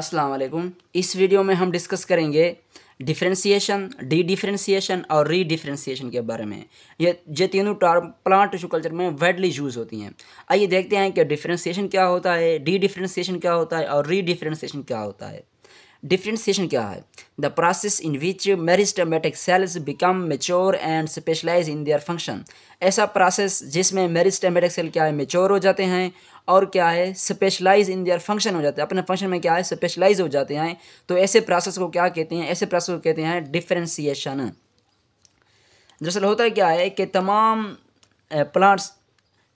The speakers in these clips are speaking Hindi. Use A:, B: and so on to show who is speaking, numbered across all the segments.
A: अस्सलाम वालेकुम इस वीडियो में हम डिस्कस करेंगे डिफरेंशिएशन डी डिफरेंशिएशन और री डिफ्रेंसीशन के बारे में ये ये तीनों टर्म प्लांट टिश्यू कल्चर में वाइडली यूज़ होती हैं आइए देखते हैं कि डिफरेंशिएशन क्या होता है डी डिफरेंशिएशन क्या होता है और री डिफ्रेंसीशन क्या होता है differentiation क्या है the process in which meristematic cells become mature and specialize in their function ऐसा प्रोसेस जिसमें मेरिस्टमेटिक सेल क्या है मेच्योर हो जाते हैं और क्या है स्पेशलाइज इन दियर फंक्शन हो जाते हैं अपने फंक्शन में क्या है स्पेशलाइज हो जाते हैं तो ऐसे प्रोसेस को क्या कहते हैं ऐसे प्रोसेस को कहते हैं डिफ्रेंसीशन दरअसल होता है क्या है कि तमाम प्लांट्स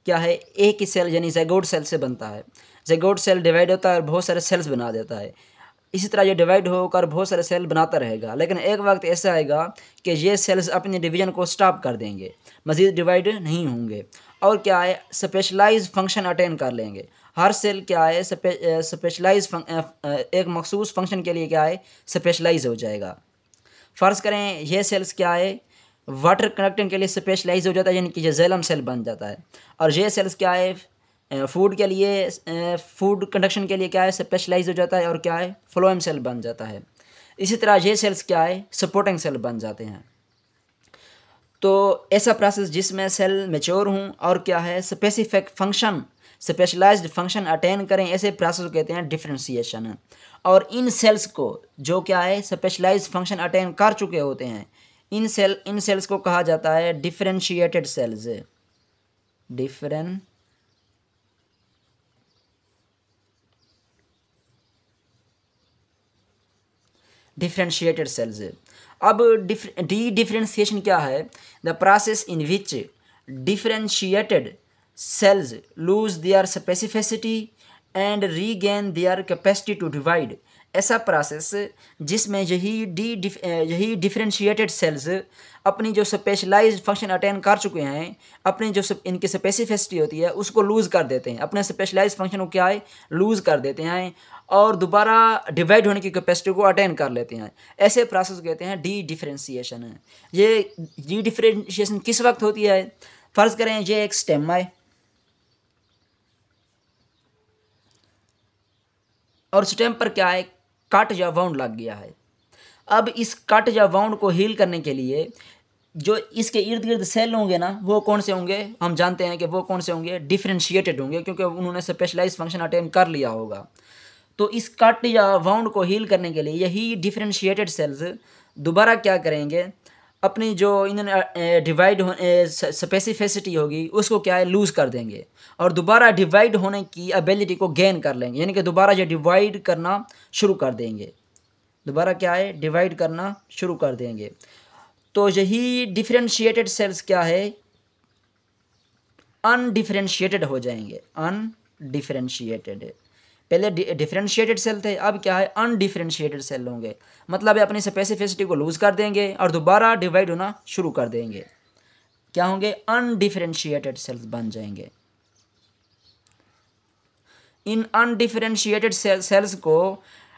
A: क्या है एक ही सेल यानी जैगोड सेल से बनता है जैगोड सेल डिवाइड होता है और बहुत सारे सेल्स बना देता है इसी तरह ये डिवाइड होकर बहुत सारे सेल बनाता रहेगा लेकिन एक वक्त ऐसा आएगा कि ये सेल्स अपने डिवीजन को स्टॉप कर देंगे मज़ीद डिवाइड नहीं होंगे और क्या है स्पेशलाइज फंक्शन अटेन कर लेंगे हर सेल क्या है स्पेशलाइज एक मखसूस फंक्शन के लिए क्या है स्पेशलाइज हो जाएगा फ़र्ज़ करें यह सेल्स क्या है वाटर कनेक्टिंग के लिए स्पेशलाइज हो जाता है यानी कि यह जैलम सेल बन जाता है और ये सेल्स क्या है फूड के लिए फूड कंडक्शन के लिए क्या है स्पेशलाइज हो जाता है और क्या है फ्लोएम सेल बन जाता है इसी तरह ये सेल्स क्या है सपोर्टिंग सेल बन जाते हैं तो ऐसा प्रोसेस जिसमें सेल मेच्योर हूँ और क्या है specific function specialized function attain करें ऐसे प्रोसेस को कहते हैं डिफ्रेंसीशन और इन सेल्स को जो क्या है स्पेशलाइज फंक्शन अटेन कर चुके होते हैं इन सेल इन सेल्स को कहा जाता है डिफ्रेंशिएटेड सेल्स डिफरें डिफ्रेंशिएटेड सेल्स अब डी डिफ्रेंशिएशन क्या है the process in which differentiated cells lose their specificity and regain are capacity to divide ऐसा प्रोसेस जिसमें यही डी यही डिफ्रेंशिएटेड सेल्स अपनी जो स्पेशलाइज फंक्शन अटेन कर चुके हैं अपनी जो इनकी स्पेसिफिसिटी होती है उसको लूज़ कर देते हैं अपने स्पेशलाइज फंक्शन को क्या है लूज़ कर देते हैं और दोबारा डिवाइड होने की कैपेसिटी को अटेन कर लेते हैं ऐसे प्रोसेस कहते हैं डी डिफ्रेंशिएशन ये डी डिफ्रेंशिएशन किस वक्त होती है फ़र्ज़ करें ये एक स्टेम है और स्टेम पर क्या है कट या वाउंड लग गया है अब इस कट या वाउंड को हील करने के लिए जो इसके इर्द गिर्द सेल होंगे ना वो कौन से होंगे हम जानते हैं कि वो कौन से होंगे डिफ्रेंशिएटेड होंगे क्योंकि उन्होंने स्पेशलाइज फंक्शन अटेंड कर लिया होगा तो इस कट या वाउंड को हील करने के लिए यही डिफ्रेंशिएटेड सेल्स दोबारा क्या करेंगे अपनी जो इन्हें डिवाइड हो स्पेसिफिसिटी होगी उसको क्या है लूज़ कर देंगे और दोबारा डिवाइड होने की एबिलिटी को गेन कर लेंगे यानी कि दोबारा जो डिवाइड करना शुरू कर देंगे दोबारा क्या है डिवाइड करना शुरू कर देंगे तो यही डिफ्रेंशिएटेड सेल्स क्या है अनडिफ्रेंशिएटेड हो जाएंगे अनडिफ्रेंशिएटेड पहले डिफ्रेंशिएटेड सेल थे अब क्या है अनडिफ्रेंशिएटेड सेल होंगे मतलब ये अपनी स्पेसिफिसिटी को लूज़ कर देंगे और दोबारा डिवाइड होना शुरू कर देंगे क्या होंगे अनडिफ्रेंशिएटेड सेल्स बन जाएंगे इन अनडिफ्रेंशिएटेड सेल्स को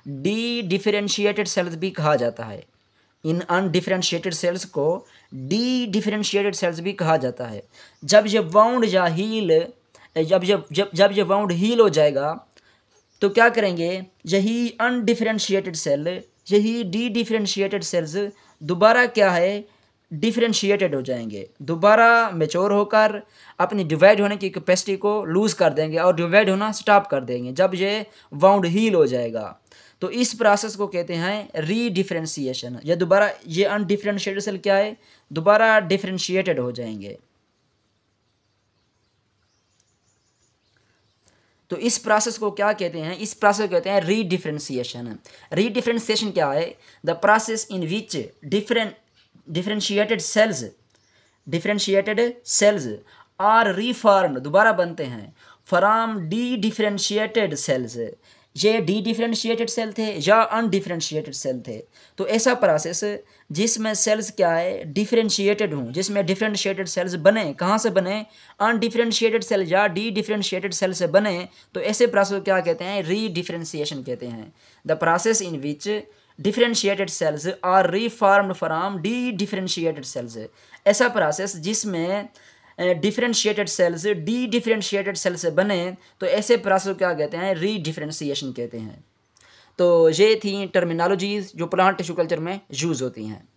A: डी डिफ्रेंशिएटेड सेल्स भी कहा जाता है इन अनडिफ्रेंशिएटेड सेल्स को डी डिफ्रेंशिएटेड सेल्स भी कहा जाता है जब ये वाउंड या हील जब जब जब जब ये वाउंड हील हो जाएगा तो क्या करेंगे यही अनडिफ्रेंशिएटेड सेल यही डी डिफ्रेंशिएटेड सेल्स दोबारा क्या है डिफ्रेंशिएटेड हो जाएंगे दोबारा मेचोर होकर अपनी डिवाइड होने की कैपेसिटी को लूज़ कर देंगे और डिवाइड होना स्टॉप कर देंगे जब ये वाउंड हील हो जाएगा तो इस प्रोसेस को कहते हैं रीडिफ्रेंशिएशन या दोबारा ये अनडिफ्रेंशिएटेड सेल क्या है दोबारा डिफ्रेंशिएटेड हो जाएंगे तो इस प्रोसेस को क्या कहते हैं इस प्रोसेस को कहते हैं रीडिफ्रेंसीशन रीडिफ्रेंसीशन क्या है the process in which different differentiated cells differentiated cells are reform दोबारा बनते हैं फ्राम डी डिफ्रेंशिएटेड सेल्स ये डी डिफ्रेंशिएटेड सेल थे या अनडिफ्रेंशिएटेड सेल थे तो ऐसा प्रोसेस जिसमें सेल्स क्या है डिफ्रेंशिएटेड हूँ जिसमें डिफ्रेंशिएटेड सेल्स बने कहाँ से बने अनडिफ्रेंशिएटेड सेल या डी डिफ्रेंशिएटेड सेल से बने तो ऐसे प्रोसेस को क्या कहते हैं री डिफ्रेंशिएशन कहते हैं the process in which differentiated cells are reform from dedifferentiated cells ऐसा प्रोसेस जिसमें differentiated cells dedifferentiated cell से बने तो ऐसे प्रोसेस को क्या कहते हैं री डिफ्रेंशिएशन कहते हैं तो ये थी टर्मिनोलॉजीज़ जो प्लांट टिश्यू कल्चर में यूज़ होती हैं